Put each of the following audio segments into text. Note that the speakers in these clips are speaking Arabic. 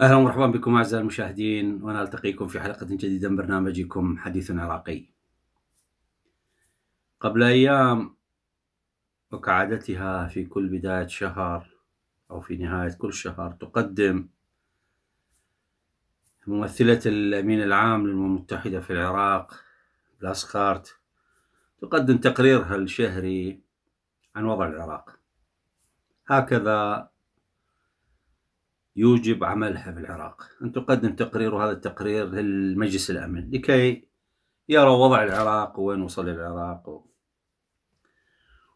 اهلا ومرحبا بكم اعزائي المشاهدين وانا التقيكم في حلقه جديده من برنامجكم حديث عراقي. قبل ايام وكعادتها في كل بدايه شهر او في نهايه كل شهر تقدم ممثله الامين العام للامم المتحده في العراق بلاسكارت تقدم تقريرها الشهري عن وضع العراق. هكذا يوجب عملها في العراق أن تقدم تقرير وهذا التقرير للمجلس الأمن لكي يرى وضع العراق وين وصل العراق و...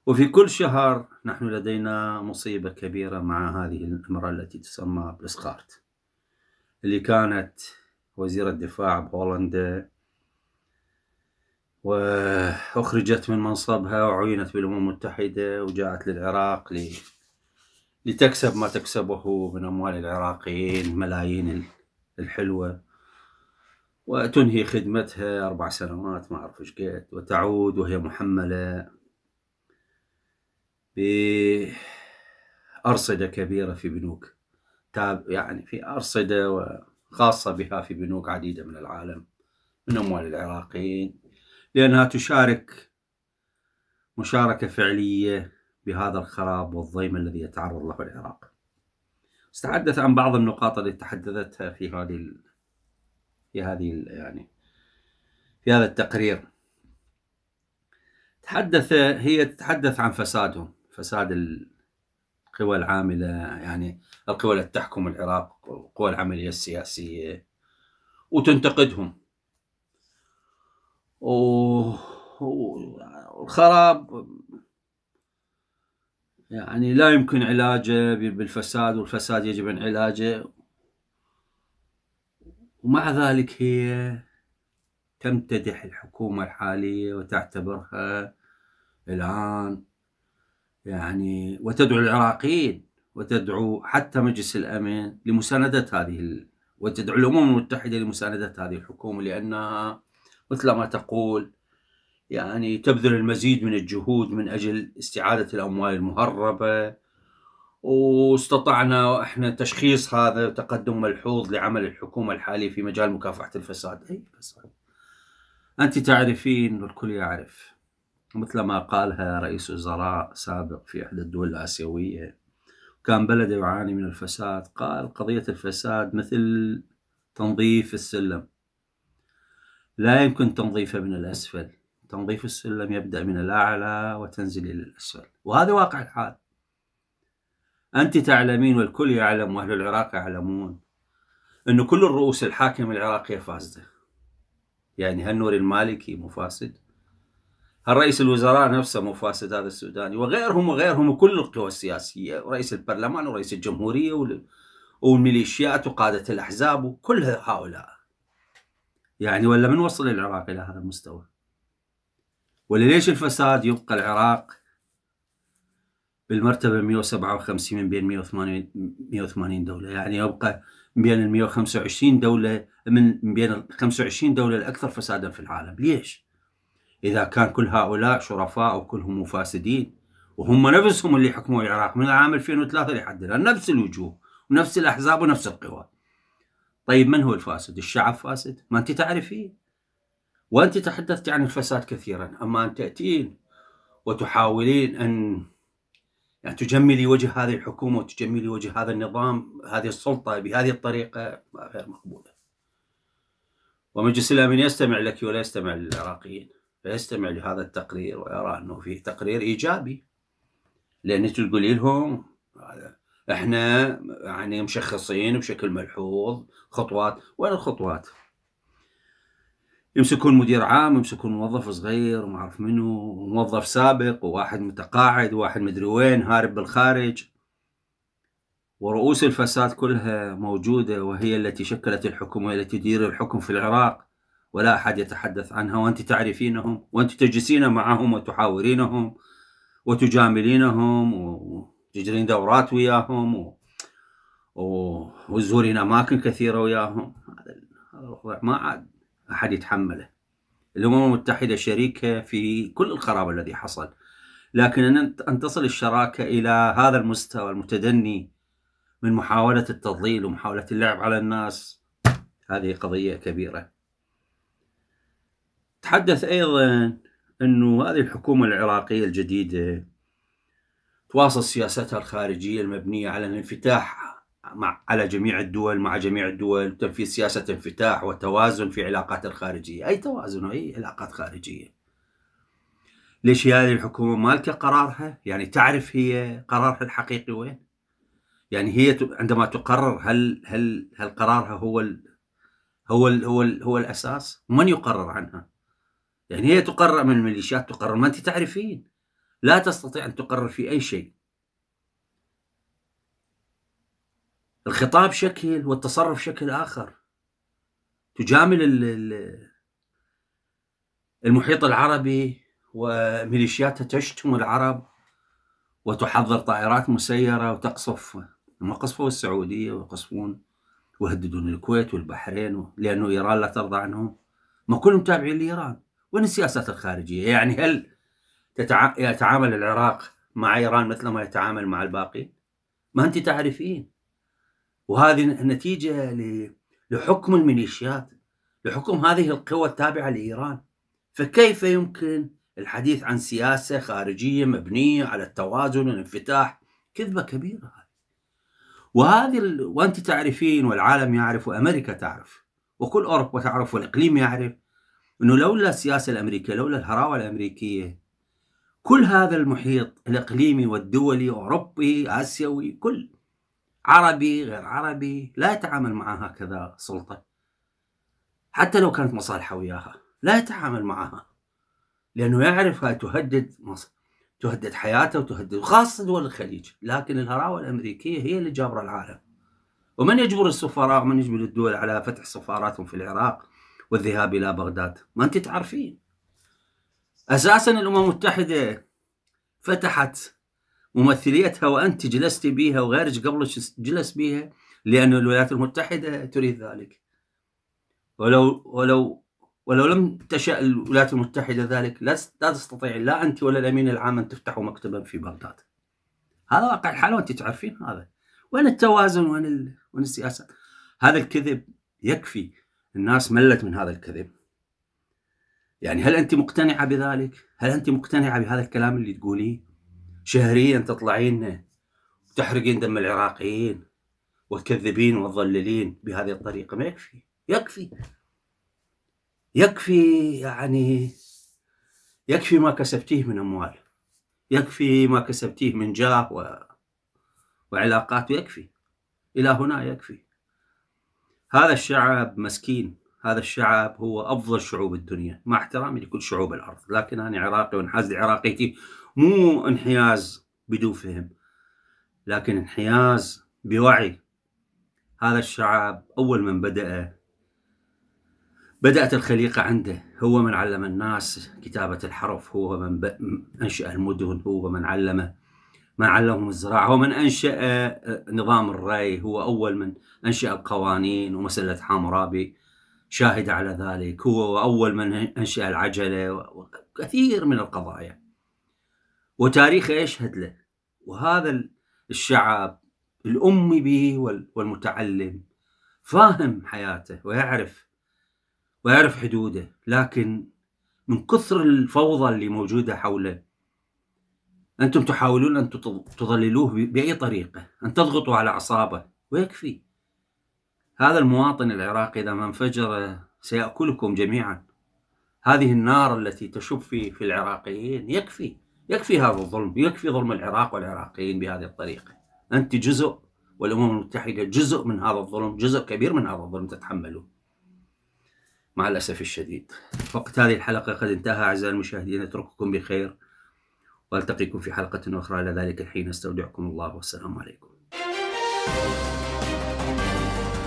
وفي كل شهر نحن لدينا مصيبة كبيرة مع هذه الأمرة التي تسمى بلسخارت اللي كانت وزيرة دفاع بهولندا وأخرجت من منصبها وعينت بالأمم المتحدة وجاءت للعراق لي لتكسب ما تكسبه من أموال العراقيين ملايين الحلوة وتنهي خدمتها أربع سنوات ما أعرف إيش قد وتعود وهي محملة بأرصدة كبيرة في بنوك تاب يعني في أرصدة وخاصة بها في بنوك عديدة من العالم من أموال العراقيين لأنها تشارك مشاركة فعلية بهذا الخراب والضيم الذي يتعرض له العراق استحدث عن بعض النقاط التي تحدثتها في هذه ال... في هذه ال... يعني في هذا التقرير تحدث هي تتحدث عن فسادهم فساد القوى العاملة يعني القوى التي تحكم العراق القوى العملية السياسية وتنتقدهم والخراب يعني لا يمكن علاجه بالفساد والفساد يجب ان علاجه ومع ذلك هي تمتدح الحكومة الحالية وتعتبرها الآن يعني وتدعو العراقيين وتدعو حتى مجلس الأمن لمساندة هذه وتدعو الأمم المتحدة لمساندة هذه الحكومة لأنها مثل ما تقول يعني تبذل المزيد من الجهود من أجل استعادة الأموال المهربة واستطعنا احنا تشخيص هذا تقدم ملحوظ لعمل الحكومة الحالية في مجال مكافحة الفساد أي فساد أنت تعرفين والكل يعرف مثل ما قالها رئيس وزراء سابق في إحدى الدول الآسيوية كان بلده يعاني من الفساد قال قضية الفساد مثل تنظيف السلم لا يمكن تنظيفه من الأسفل تنظيف السلم يبدأ من الأعلى وتنزل إلى الأسفل وهذا واقع الحال أنت تعلمين والكل يعلم وأهل العراق يعلمون أنه كل الرؤوس الحاكمة العراقية فاسدة يعني هالنور المالكي مفاسد رئيس الوزراء نفسه مفاسد هذا السوداني وغيرهم وغيرهم وكل القوى السياسية ورئيس البرلمان ورئيس الجمهورية والميليشيات وقادة الأحزاب وكل هؤلاء يعني ولا من وصل العراق إلى هذا المستوى ولليش الفساد يبقى العراق بالمرتبة 157 من بين 180 180 دولة يعني يبقى من بين ال 125 دولة من بين ال 25 دولة الأكثر فسادا في العالم ليش؟ إذا كان كل هؤلاء شرفاء وكلهم مفاسدين وهم نفسهم اللي حكموا العراق من عام 2003 لحد الآن نفس الوجوه ونفس الأحزاب ونفس القوى طيب من هو الفاسد؟ الشعب فاسد؟ ما أنت تعرفين؟ وأنت تحدثت عن الفساد كثيرا أما أن تأتين وتحاولين أن يعني تجملي وجه هذه الحكومة وتجملي وجه هذا النظام هذه السلطة بهذه الطريقة غير مقبولة ومجلس الأمن يستمع لك ولا يستمع للعراقيين فيستمع لهذا التقرير ويرى أنه فيه تقرير إيجابي لأن تقولي لهم احنا يعني مشخصين بشكل ملحوظ خطوات وين الخطوات؟ يمسكون مدير عام يمسكون موظف صغير وما اعرف منو موظف سابق وواحد متقاعد وواحد مدري وين هارب بالخارج ورؤوس الفساد كلها موجودة وهي التي شكلت الحكم وهي التي تدير الحكم في العراق ولا أحد يتحدث عنها وأنت تعرفينهم وأنت تجلسين معهم وتحاورينهم وتجاملينهم وتجرين دورات وياهم وتزورين أماكن كثيرة وياهم هذا الوضع ما عاد أحد يتحمله الأمم المتحدة شريكة في كل الخراب الذي حصل لكن أن تصل الشراكة إلى هذا المستوى المتدني من محاولة التضليل ومحاولة اللعب على الناس هذه قضية كبيرة تحدث أيضا أنه هذه الحكومة العراقية الجديدة تواصل سياستها الخارجية المبنية على الانفتاح مع على جميع الدول مع جميع الدول تنفيذ سياسة انفتاح وتوازن في علاقات الخارجية أي توازن أي علاقات خارجية ليش هذه الحكومة مالكة قرارها يعني تعرف هي قرارها الحقيقي وين يعني هي عندما تقرر هل هل هل قرارها هو الـ هو الـ هو الـ هو الاساس؟ من يقرر عنها؟ يعني هي تقرر من الميليشيات تقرر ما انت تعرفين لا تستطيع ان تقرر في اي شيء الخطاب شكل والتصرف شكل آخر تجامل المحيط العربي وميليشياتها تشتم العرب وتحضر طائرات مسيرة وتقصف ما قصفوا السعودية ويقصفون ويهددون الكويت والبحرين لأنه إيران لا ترضى عنهم ما كلهم تابعين لإيران وين السياسات الخارجية يعني هل يتعامل العراق مع إيران مثل ما يتعامل مع الباقي ما أنت تعرفين وهذه نتيجة لحكم الميليشيات لحكم هذه القوى التابعة لإيران فكيف يمكن الحديث عن سياسة خارجية مبنية على التوازن والانفتاح كذبة كبيرة وهذه ال... وأنت تعرفين والعالم يعرف وأمريكا تعرف وكل أوروبا تعرف والإقليم يعرف أنه لولا السياسة الأمريكية لولا الهراوة الأمريكية كل هذا المحيط الإقليمي والدولي أوروبي آسيوي كل عربي غير عربي لا يتعامل معها كذا سلطة حتى لو كانت مصالحة وياها لا يتعامل معها لأنه يعرف هاي تهدد مصر تهدد حياته وتهدد وخاصة دول الخليج لكن الهراوة الأمريكية هي اللي جابرة العالم ومن يجبر السفراء ومن يجبر الدول على فتح سفاراتهم في العراق والذهاب إلى بغداد ما أنت تعرفين أساسا الأمم المتحدة فتحت ممثليتها وانت جلست بها وغيرك قبلك جلس بها لان الولايات المتحده تريد ذلك ولو ولو ولو لم تشا الولايات المتحده ذلك لا تستطيع لا انت ولا الامين العام ان تفتحوا مكتبا في بغداد هذا واقع الحال وانت تعرفين هذا وين التوازن وين ال... وين السياسه هذا الكذب يكفي الناس ملت من هذا الكذب يعني هل انت مقتنعه بذلك هل انت مقتنعه بهذا الكلام اللي تقوليه شهريا تطلعين وتحرقين دم العراقيين وتكذبين وتضللين بهذه الطريقه ما يكفي يكفي يكفي يعني يكفي ما كسبتيه من اموال يكفي ما كسبتيه من جاه و... وعلاقات يكفي الى هنا يكفي هذا الشعب مسكين هذا الشعب هو افضل شعوب الدنيا مع احترامي لكل شعوب الارض لكن انا عراقي وانحاز لعراقيتي مو انحياز بدون فهم لكن انحياز بوعي هذا الشعب أول من بدأ بدأت الخليقة عنده هو من علم الناس كتابة الحرف هو من ب... أنشأ المدن هو من علم من علمهم الزراعة هو من أنشأ آه، آه، نظام الري هو أول من أنشأ القوانين ومسألة حامورابي شاهد على ذلك هو أول من أنشأ العجلة وكثير من القضايا وتاريخه يشهد له وهذا الشعب الأمي به والمتعلم فاهم حياته ويعرف ويعرف حدوده لكن من كثر الفوضى اللي موجودة حوله أنتم تحاولون أن تضللوه بأي طريقة أن تضغطوا على أعصابه ويكفي هذا المواطن العراقي إذا ما انفجر سيأكلكم جميعا هذه النار التي تشب في العراقيين يكفي يكفي هذا الظلم يكفي ظلم العراق والعراقيين بهذه الطريقة أنت جزء والأمم المتحدة جزء من هذا الظلم جزء كبير من هذا الظلم تتحمله مع الأسف الشديد وقت هذه الحلقة قد انتهى أعزائي المشاهدين أترككم بخير والتقيكم في حلقة أخرى إلى ذلك الحين استودعكم الله والسلام عليكم